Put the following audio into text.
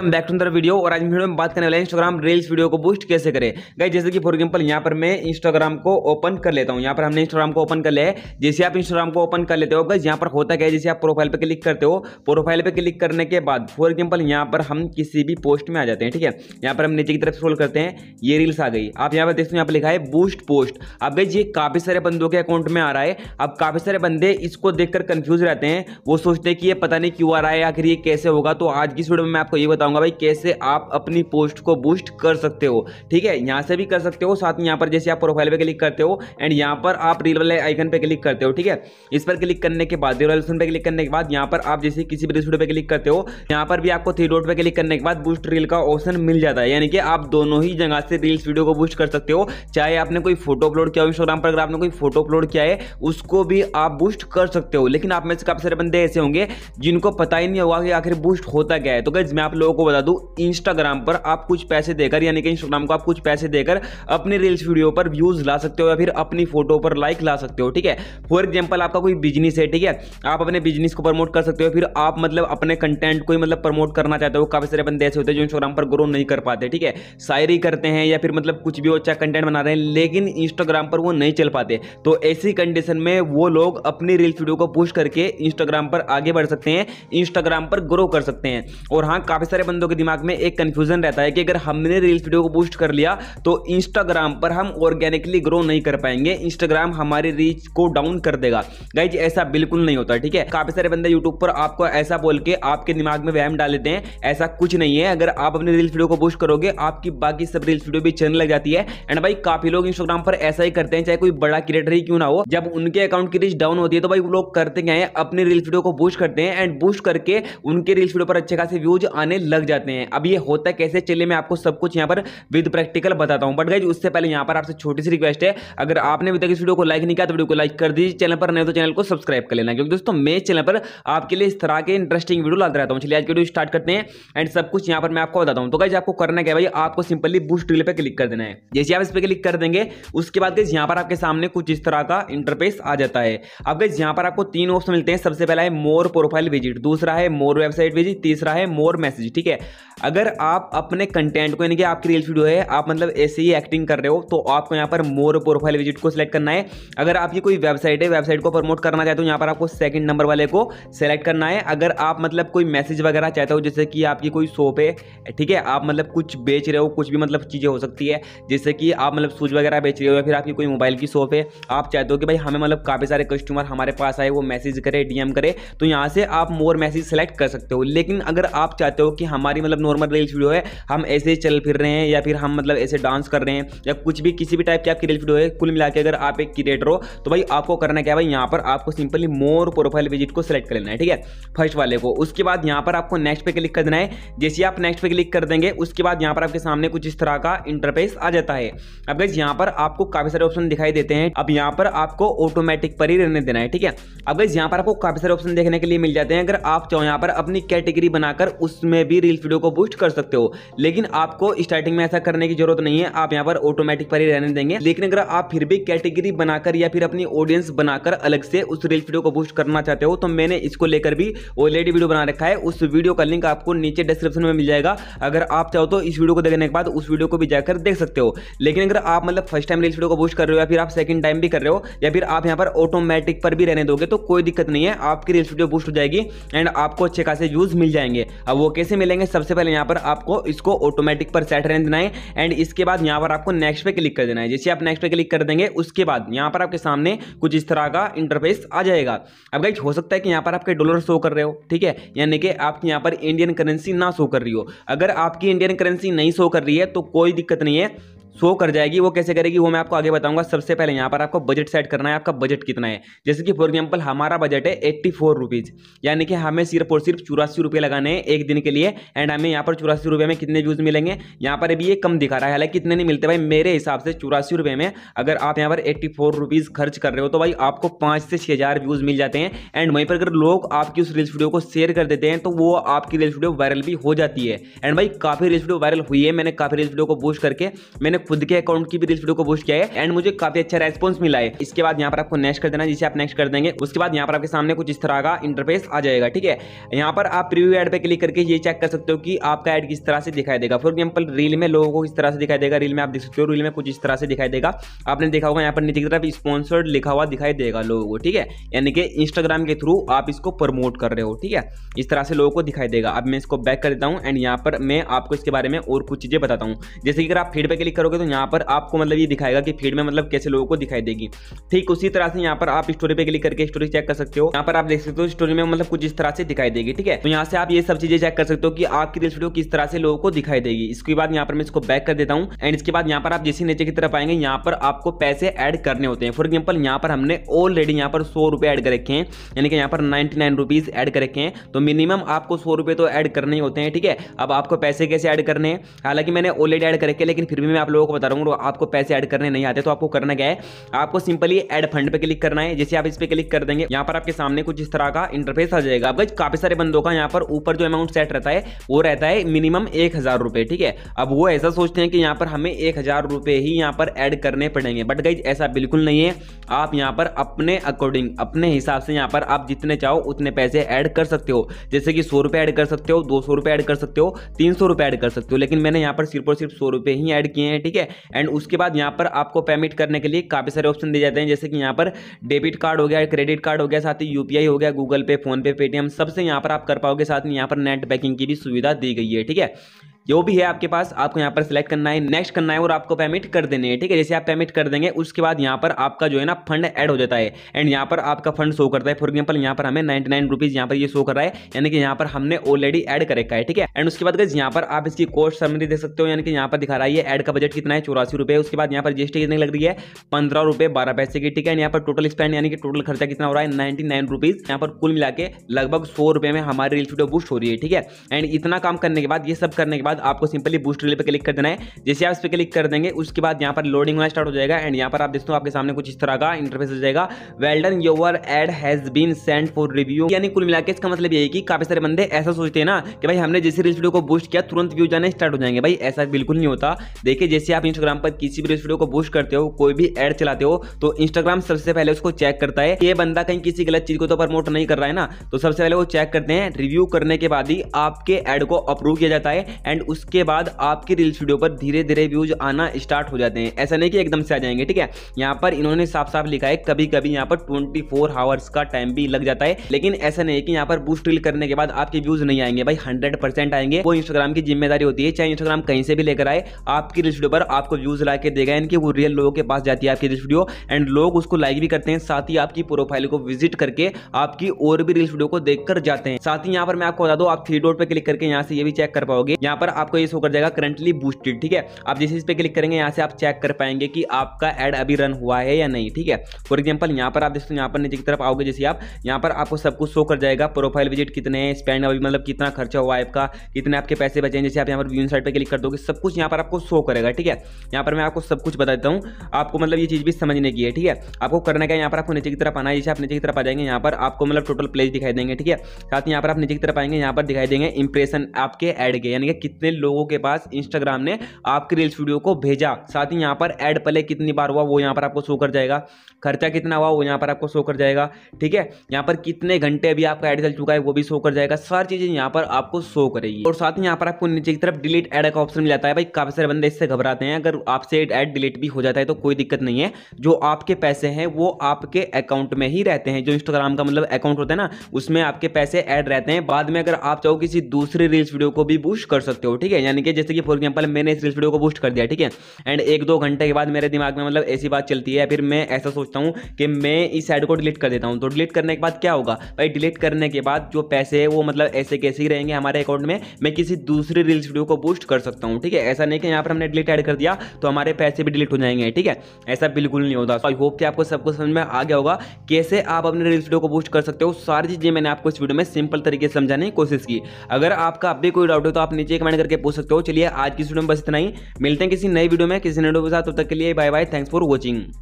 हम back to अंदर video और आज वीडियो में बात करने वाले इंस्टाग्राम रील्स वीडियो को बूस्ट कैसे करें गए जैसे कि फॉर एग्जांपल यहाँ पर मैं इंस्टाग्राम को ओपन कर लेता हूँ यहाँ पर हमने इंस्टाग्राम को ओपन कर लिया है जैसे आप इंस्टाग्राम को ओपन कर लेते हो गए यहाँ पर होता क्या है जैसे आप प्रोफाइल पर क्लिक करते हो प्रोफाइल पर क्लिक करने के बाद फॉर एग्जाम्पल यहाँ पर हम किसी भी पोस्ट में आ जाते हैं ठीक है यहाँ पर हम नीचे की तरफ स्क्रोल करते हैं ये रील्स आ गई आप यहाँ पर देखते हो यहाँ पर लिखा है बूस्ट पोस्ट अब गई ये काफ़ी सारे बंदों के अकाउंट में आ रहा है अब काफ़ी सारे बंदे इसको देखकर कन्फ्यूज रहते हैं वो सोचते हैं कि ये पता नहीं क्यों आ रहा है आखिर ये कैसे होगा तो आज की वीडियो में मैं आपको ये बताऊंगा भाई कैसे आप अपनी पोस्ट को बूस्ट कर सकते हो ठीक है यहाँ से भी कर सकते हो साथ में यहाँ पर जैसे आप प्रोफाइल पे क्लिक करते हो एंड यहाँ पर आप रील वाले आइकन पे क्लिक करते हो ठीक है इस पर क्लिक करने के बाद रील ऑप्शन पे क्लिक करने के बाद यहाँ पर आप जैसे किसी भी रिसोड पर क्लिक करते हो यहाँ पर भी आपको थ्री डॉट पर क्लिक करने के बाद बूस्ट रील का ऑप्शन मिल जाता है यानी कि आप दोनों ही जगह से रील्स वीडियो को बूस्ट कर सकते हो चाहे आपने कोई फोटो अपलोड किया हो इंस्टाग्राम पर अगर आपने कोई फोटो अपलोड किया है उसको भी आप बूस्ट कर सकते हो लेकिन आप में से काफी सारे बंदे ऐसे होंगे जिनको पता ही नहीं होगा कि आखिर बूस्ट होता क्या है तो गज मैं आप लोगों लोगों को बता दूं इंस्टाग्राम पर आप कुछ पैसे देकर यानी कि इंस्टाग्राम को आप कुछ पैसे देकर अपने रील्स वीडियो पर व्यूज ला सकते हो या फिर अपनी फोटो पर लाइक ला सकते हो ठीक है फॉर एग्जाम्पल आपका कोई बिजनेस है ठीक है आप अपने बिजनेस को प्रमोट कर सकते हो फिर आप मतलब अपने कंटेंट को ही मतलब प्रमोट करना चाहते हो काफी सारे बंदे ऐसे होते हैं जो इंस्टाग्राम पर ग्रो नहीं कर पाते ठीक है शायरी करते हैं या फिर मतलब कुछ भी अच्छा कंटेंट बना रहे हैं लेकिन इंस्टाग्राम पर वो नहीं चल पाते तो ऐसी कंडीशन में वो लोग अपनी रील्स वीडियो को पुश करके इंस्टाग्राम पर आगे बढ़ सकते हैं इंस्टाग्राम पर ग्रो कर सकते हैं और हाँ काफी सारे सारे बंदों के दिमाग में एक कन्फ्यूजन रहता है कि अगर हमने रील्स वीडियो को पोस्ट कर लिया तो इंस्टाग्राम पर हम ऑर्गेनिकली ग्रो नहीं कर पाएंगे इंस्टाग्राम हमारी रीच को डाउन कर देगा गाइज ऐसा बिल्कुल नहीं होता ठीक है काफी सारे बंदे यूट्यूब पर आपको ऐसा बोल के आपके दिमाग में वहम डाल देते हैं ऐसा कुछ नहीं है अगर आप अपने रील्स वीडियो को पोस्ट करोगे आपकी बाकी सब रील्स वीडियो भी चलने लग जाती है एंड भाई काफी लोग इंस्टाग्राम पर ऐसा ही करते हैं चाहे कोई बड़ा क्रिएटर ही क्यों ना हो जब उनके अकाउंट की रीच डाउन होती है तो भाई वो लोग करते क्या है अपने रील्स वीडियो को बूस्ट करते हैं एंड बूस्ट करके उनके रील्स वीडियो पर अच्छे खासे व्यूज आने लग जाते हैं अब ये होता कैसे चलिए मैं आपको सब कुछ यहाँ पर विद प्रैक्टिकल बताता हूँ बट गाइज उससे पहले यहाँ पर आपसे छोटी सी रिक्वेस्ट है अगर आपने अभी तक इस वीडियो को लाइक नहीं किया तो वीडियो को लाइक कर दीजिए चैनल पर नहीं तो चैनल को सब्सक्राइब कर लेना क्योंकि दोस्तों मैं चैनल पर आपके लिए इस तरह के इंटरेस्टिंग वीडियो लाते रहता हूँ चलिए आज वीडियो स्टार्ट करते हैं एंड सब कुछ यहाँ पर मैं आपको बताता हूँ तो गाइज आपको करना क्या भाई आपको सिंपली बूस्ट ड्रिल पर क्लिक कर देना है जैसे आप इस पर क्लिक कर देंगे उसके बाद गाइज यहाँ पर आपके सामने कुछ इस तरह का इंटरफेस आ जाता है अब गाइज यहाँ पर आपको तीन ऑप्शन मिलते हैं सबसे पहला है मोर प्रोफाइल विजिट दूसरा है मोर वेबसाइट विजिट तीसरा है मोर मैसेज ठीक है अगर आप अपने कंटेंट को यानी कि आपकी रील्स वीडियो है आप मतलब ऐसे ही एक्टिंग कर रहे हो तो आपको यहाँ पर मोर प्रोफाइल विजिट को सिलेक्ट करना है अगर आपकी कोई वेबसाइट है वेबसाइट को प्रमोट करना चाहते हो तो यहाँ पर आपको सेकंड नंबर वाले को सेलेक्ट करना है अगर आप मतलब कोई मैसेज वगैरह चाहते हो जैसे कि आपकी कोई शॉप है ठीक है आप मतलब कुछ बेच रहे हो कुछ भी मतलब चीज़ें हो सकती है जैसे कि आप मतलब सूज वगैरह बेच रहे हो या फिर आपकी कोई मोबाइल की शॉप है आप चाहते हो कि भाई हमें मतलब काफ़ी सारे कस्टमर हमारे पास आए वो मैसेज करे डीएम करे तो यहाँ से आप मोर मैसेज सेलेक्ट कर सकते हो लेकिन अगर आप चाहते हो कि कि हमारी मतलब नॉर्मल रील्स वीडियो है हम ऐसे ही चल फिर रहे हैं या फिर हम मतलब ऐसे डांस कर रहे हैं या कुछ भी किसी भी टाइप की आपकी रील्स वीडियो है कुल मिला अगर आप एक क्रिएटर हो तो भाई आपको करना क्या भाई यहाँ पर आपको सिंपली मोर प्रोफाइल विजिट को सिलेक्ट कर लेना है ठीक है फर्स्ट वाले को उसके बाद यहाँ पर आपको नेक्स्ट पे क्लिक कर देना है जैसे आप नेक्स्ट पे क्लिक कर देंगे उसके बाद यहाँ पर आपके सामने कुछ इस तरह का इंटरफेस आ जाता है अब गैस यहाँ पर आपको काफी सारे ऑप्शन दिखाई देते हैं अब यहाँ पर आपको ऑटोमेटिक पर ही रहने देना है ठीक है अब गैस यहाँ पर आपको काफी सारे ऑप्शन देखने के लिए मिल जाते हैं अगर आप चाहो यहाँ पर अपनी कैटेगरी बनाकर उसमें भी रील्स वीडियो को बूस्ट कर सकते हो लेकिन आपको स्टार्टिंग में ऐसा करने की जरूरत नहीं है आप यहाँ पर ऑटोमेटिक पर ही रहने देंगे लेकिन अगर आप फिर भी कैटेगरी बनाकर या फिर अपनी ऑडियंस बनाकर अलग से उस रील्स वीडियो को बूस्ट करना चाहते हो तो मैंने इसको लेकर भी ऑलरेडी वीडियो बना रखा है उस वीडियो का लिंक आपको नीचे डिस्क्रिप्शन में मिल जाएगा अगर आप चाहो तो इस वीडियो को देखने के बाद उस वीडियो को भी जाकर देख सकते हो लेकिन अगर आप मतलब फर्स्ट टाइम रील्स वीडियो को बूस्ट कर रहे हो या फिर आप सेकंड टाइम भी कर रहे हो या फिर आप यहाँ पर ऑटोमेटिक पर भी रहने दोगे तो कोई दिक्कत नहीं है आपकी रील्स वीडियो बूस्ट हो जाएगी एंड आपको अच्छे खासे व्यूज मिल जाएंगे अब वो कैसे मिलेंगे सबसे पहले यहाँ पर आपको इसको ऑटोमेटिक पर सेट रहने देना है एंड इसके बाद यहाँ पर आपको नेक्स्ट पे क्लिक कर देना है जैसे आप नेक्स्ट पे क्लिक कर देंगे उसके बाद यहाँ पर आपके सामने कुछ इस तरह का इंटरफेस आ जाएगा अब गाइज हो सकता है कि यहाँ पर आपके डॉलर शो कर रहे हो ठीक है यानी कि आपकी यहाँ पर इंडियन करेंसी ना शो कर रही हो अगर आपकी इंडियन करेंसी नहीं शो कर रही है तो कोई दिक्कत नहीं है शो कर जाएगी वो कैसे करेगी वो मैं आपको आगे बताऊंगा सबसे पहले यहाँ पर आपको बजट सेट करना है आपका बजट कितना है जैसे कि फॉर एग्जाम्पल हमारा बजट है एट्टी फोर रुपीज़ यानी कि हमें सिर्फ और सिर्फ चौरासी रुपये लगाने हैं एक दिन के लिए एंड हमें यहाँ पर चौरासी रुपये में कितने व्यूज़ मिलेंगे यहाँ पर अभी ये कम दिखा रहा है हालांकि कितने नहीं मिलते भाई मेरे हिसाब से चौरासी रुपये में अगर आप यहाँ पर एट्टी फोर रुपीज़ खर्च कर रहे हो तो भाई आपको पाँच से छः हज़ार व्यूज़ मिल जाते हैं एंड वहीं पर अगर लोग आपकी उस रील्स वीडियो को शेयर कर देते हैं तो वो आपकी रील्स वीडियो वायरल भी हो जाती है एंड भाई काफ़ी रील्स वीडियो वायरल हुई है मैंने काफ़ी रील्स वीडियो को बूस्ट करके मैंने खुद के अकाउंट की भी रील्स वीडियो को पोस्ट किया है एंड मुझे काफी अच्छा रेस्पॉन्स मिला है इसके बाद यहाँ पर आपको नेक्स्ट कर देना जिसे आप नेक्स्ट कर देंगे उसके बाद यहाँ पर आपके सामने कुछ इस तरह का इंटरफेस आ जाएगा ठीक है यहाँ पर आप प्रीव्यू एड पर क्लिक करके ये चेक कर सकते हो कि आपका एड किस तरह से दिखाई देगा फॉर एग्जाम्पल रील में लोगों को किस तरह से दिखाई देगा रील में आप देख सकते हो रील में कुछ इस तरह से दिखाई देगा आपने देखा होगा यहाँ पर नीचे की तरफ स्पॉन्सर्ड लिखा हुआ दिखाई देगा लोगों को ठीक है यानी कि इंस्टाग्राम के थ्रू आप इसको प्रमोट कर रहे हो ठीक है इस तरह से लोगों को दिखाई देगा अब मैं इसको बैक कर देता हूँ एंड यहाँ पर मैं आपको इसके बारे में और कुछ चीज़ें बताता हूँ जैसे कि अगर आप फीड पे क्लिक करोगे करोगे तो यहाँ पर आपको मतलब ये दिखाएगा कि फीड में मतलब कैसे लोगों को दिखाई देगी ठीक उसी तरह से यहाँ पर आप स्टोरी पे क्लिक करके स्टोरी चेक कर सकते हो यहाँ पर आप देख सकते हो स्टोरी में मतलब कुछ इस तरह से दिखाई देगी ठीक है तो यहाँ से आप ये सब चीजें चेक कर सकते हो कि आपकी रील्स वीडियो किस तरह से लोगों को दिखाई देगी इसके बाद यहाँ पर मैं इसको बैक कर देता हूँ एंड इसके बाद यहाँ पर आप जैसे नीचे की तरफ आएंगे यहाँ पर आपको पैसे एड करने होते हैं फॉर एग्जाम्पल यहाँ पर हमने ऑलरेडी यहाँ पर सौ रुपए कर रखे हैं यानी कि यहाँ पर नाइनटी नाइन रुपीज़ ऐड कर रखे हैं तो मिनिमम आपको सौ रुपये तो एड करने होते हैं ठीक है अब आपको पैसे कैसे एड करने हैं हालांकि मैंने ऑलरेडी एड करके लेकिन फिर भी मैं आप लोगों लोगों को बता रहा हूँ आपको पैसे ऐड करने नहीं आते तो आपको करना क्या है आपको सिंपली एड फंड पे क्लिक करना है जैसे आप इस पे क्लिक कर देंगे यहाँ पर आपके सामने कुछ इस तरह का इंटरफेस आ जाएगा अब काफी सारे बंदों का यहाँ पर ऊपर जो अमाउंट सेट रहता है वो रहता है मिनिमम एक ठीक है अब वो ऐसा सोचते हैं कि यहाँ पर हमें एक ही यहाँ पर एड करने पड़ेंगे बट गई ऐसा बिल्कुल नहीं है आप यहाँ पर अपने अकॉर्डिंग अपने हिसाब से यहाँ पर आप जितने चाहो उतने पैसे ऐड कर सकते हो जैसे कि सौ रुपए ऐड कर सकते हो दो सौ रुपए ऐड कर सकते हो तीन सौ रुपए ऐड कर सकते हो लेकिन मैंने यहाँ पर सिर्फ और सिर्फ सौ रुपए ही ऐड किए हैं ठीक ठीक है एंड उसके बाद यहाँ पर आपको पेमेंट करने के लिए काफ़ी सारे ऑप्शन दिए जाते हैं जैसे कि यहाँ पर डेबिट कार्ड हो गया क्रेडिट कार्ड हो गया साथ ही यू हो गया गूगल पे फोनपे पेटीएम सबसे यहाँ पर आप कर पाओगे साथ में यहाँ पर नेट बैंकिंग की भी सुविधा दी गई है ठीक है जो भी है आपके पास आपको यहाँ पर सिलेक्ट करना है नेक्स्ट करना है और आपको पेमेंट कर देने है ठीक है जैसे आप पेमेंट कर देंगे उसके बाद यहाँ पर आपका जो है ना फंड ऐड हो जाता है एंड यहाँ पर आपका फंड शो करता है फॉर एग्जाम्पल यहाँ पर हमें नाइनटी नाइन रुपीज़ यहाँ पर ये शो कर रहा है यानी कि यहाँ पर हमने ऑलरेडी एड कर रखा है ठीक है एंड उसके बाद यहाँ पर आप इसकी कोर्स समरी देख सकते हो यानी कि यहाँ पर दिखा रहा है एड का बजट कितना है चौरासी रुपये उसके बाद यहाँ पर जीएसटी कितनी लग रही है पंद्रह रुपये बारह पैसे की ठीक है यहाँ पर टोटल स्पेंड यानी कि टोटल खर्चा कितना हो रहा है नाइनटी नाइन रुपीज़ यहाँ पर कुल मिला के लगभग सौ रुपये में हमारी रील वीडियो बूस्ट हो रही है ठीक है एंड इतना काम करने के बाद ये सब करने के बाद बाद आपको सिंपली बूस्ट रिले पर क्लिक कर देना है जैसे आप इस पर क्लिक कर देंगे उसके बाद यहाँ पर लोडिंग होना स्टार्ट हो जाएगा एंड यहाँ पर आप देखते हो आपके सामने कुछ इस तरह का इंटरफेस हो जाएगा well done your ad has been send for review यानी कुल मिला इसका मतलब ये है कि काफी सारे बंदे ऐसा सोचते हैं ना कि भाई हमने जैसे रील्स वीडियो को बूस्ट किया तुरंत व्यू जाने स्टार्ट हो जाएंगे भाई ऐसा बिल्कुल नहीं होता देखिए जैसे आप इंस्टाग्राम पर किसी भी रील्स वीडियो को बूस्ट करते हो कोई भी एड चलाते हो तो इंस्टाग्राम सबसे पहले उसको चेक करता है ये बंदा कहीं किसी गलत चीज को तो प्रमोट नहीं कर रहा है ना तो सबसे पहले वो चेक करते हैं रिव्यू करने के बाद ही आपके एड को अप्रूव किया जाता है एंड एंड उसके बाद आपकी रील्स वीडियो पर धीरे धीरे व्यूज आना स्टार्ट हो जाते हैं ऐसा नहीं कि एकदम से आ जाएंगे ठीक है यहाँ पर इन्होंने साफ साफ लिखा है कभी कभी यहाँ पर ट्वेंटी फोर आवर्स का टाइम भी लग जाता है लेकिन ऐसा नहीं है कि यहाँ पर बूस्ट रील करने के बाद आपके व्यूज नहीं आएंगे भाई हंड्रेड आएंगे वो इंस्टाग्राम की जिम्मेदारी होती है चाहे इंस्टाग्राम कहीं से भी लेकर आए आपकी रील्स वीडियो पर आपको व्यूज ला के देगा यानी कि वो रियल लोगों के पास जाती है आपकी रील्स वीडियो एंड लोग उसको लाइक भी करते हैं साथ ही आपकी प्रोफाइल को विजिट करके आपकी और भी रील्स वीडियो को देखकर जाते हैं साथ ही यहाँ पर मैं आपको बता दू आप थ्री डोर पर क्लिक करके यहाँ से ये भी चेक कर पाओगे यहाँ पर आपको ये शो कर जाएगा करंटली बूस्टेड ठीक है आप जिस इस पर क्लिक करेंगे यहाँ से आप चेक कर पाएंगे कि आपका एड अभी रन हुआ है या नहीं ठीक है फॉर एग्जाम्पल यहाँ पर आप देखते यहाँ पर नीचे की तरफ आओगे जैसे आप यहाँ पर आपको सब कुछ शो कर जाएगा प्रोफाइल विजिट कितने हैं स्पेंड अभी मतलब कितना खर्चा हुआ है आपका कितने आपके पैसे बचे जैसे आप यहाँ पर व्यून साइड पर क्लिक कर दोगे सब कुछ यहाँ पर आपको शो करेगा ठीक है यहाँ पर मैं आपको सब कुछ बता देता हूँ आपको मतलब ये चीज़ भी समझने की है ठीक है आपको करना क्या यहाँ पर आपको नीचे की तरफ आना है जैसे आप नीचे की तरफ आ जाएंगे यहाँ पर आपको मतलब टोटल प्लेस दिखाई देंगे ठीक है साथ ही यहाँ पर आप नीचे की तरफ आएंगे यहाँ पर दिखाई देंगे इंप्रेशन आपके एड के यानी कि कितने लोगों के पास इंस्टाग्राम ने आपकी रील्स वीडियो को भेजा साथ ही यहाँ पर एड पले कितनी बार हुआ वो यहाँ पर आपको शो कर जाएगा खर्चा कितना हुआ वो यहाँ पर आपको शो कर जाएगा ठीक है यहाँ पर कितने घंटे अभी आपका एड चल चुका है वो भी शो कर जाएगा सारी चीज़ें यहाँ पर आपको शो करेगी और साथ ही यहाँ पर आपको नीचे की तरफ डिलीट एड का ऑप्शन मिल जाता है भाई काफ़ी सारे बंदे इससे घबराते हैं अगर आपसे एड डिलीट भी हो जाता है तो कोई दिक्कत नहीं है जो आपके पैसे हैं वो आपके अकाउंट में ही रहते हैं जो इंस्टाग्राम का मतलब अकाउंट होता है ना उसमें आपके पैसे ऐड रहते हैं बाद में अगर आप चाहो किसी दूसरे रील्स वीडियो को भी बूस्ट कर सकते हो हो ठीक है यानी कि जैसे कि फॉर एग्जाम्पल मैंने इस रील्स वीडियो को बूस्ट कर दिया ठीक है एंड एक दो घंटे के बाद मेरे दिमाग में मतलब ऐसी बात चलती है फिर मैं ऐसा सोचता हूँ कि मैं इस साइड को डिलीट कर देता हूँ तो डिलीट करने के बाद क्या होगा भाई डिलीट करने के बाद जो पैसे है वो मतलब ऐसे कैसे ही रहेंगे हमारे अकाउंट में मैं किसी दूसरी रील्स वीडियो को बूस्ट कर सकता हूँ ठीक है ऐसा नहीं कि यहाँ पर हमने डिलीट ऐड कर दिया तो हमारे पैसे भी डिलीट हो जाएंगे ठीक है ऐसा बिल्कुल नहीं होता आई होप कि आपको सबको समझ में आ गया होगा कैसे आप अपने रील्स वीडियो को बूस्ट कर सकते हो सारी चीज़ें मैंने आपको इस वीडियो में सिंपल तरीके से समझाने की कोशिश की अगर आपका अभी कोई डाउट हो तो आप नीचे कमेंट करके पूछ सकते हो चलिए आज की वीडियो में बस इतना ही मिलते हैं किसी नई वीडियो में किसी नई वीडियो के साथ तब तक के लिए bye bye thanks for watching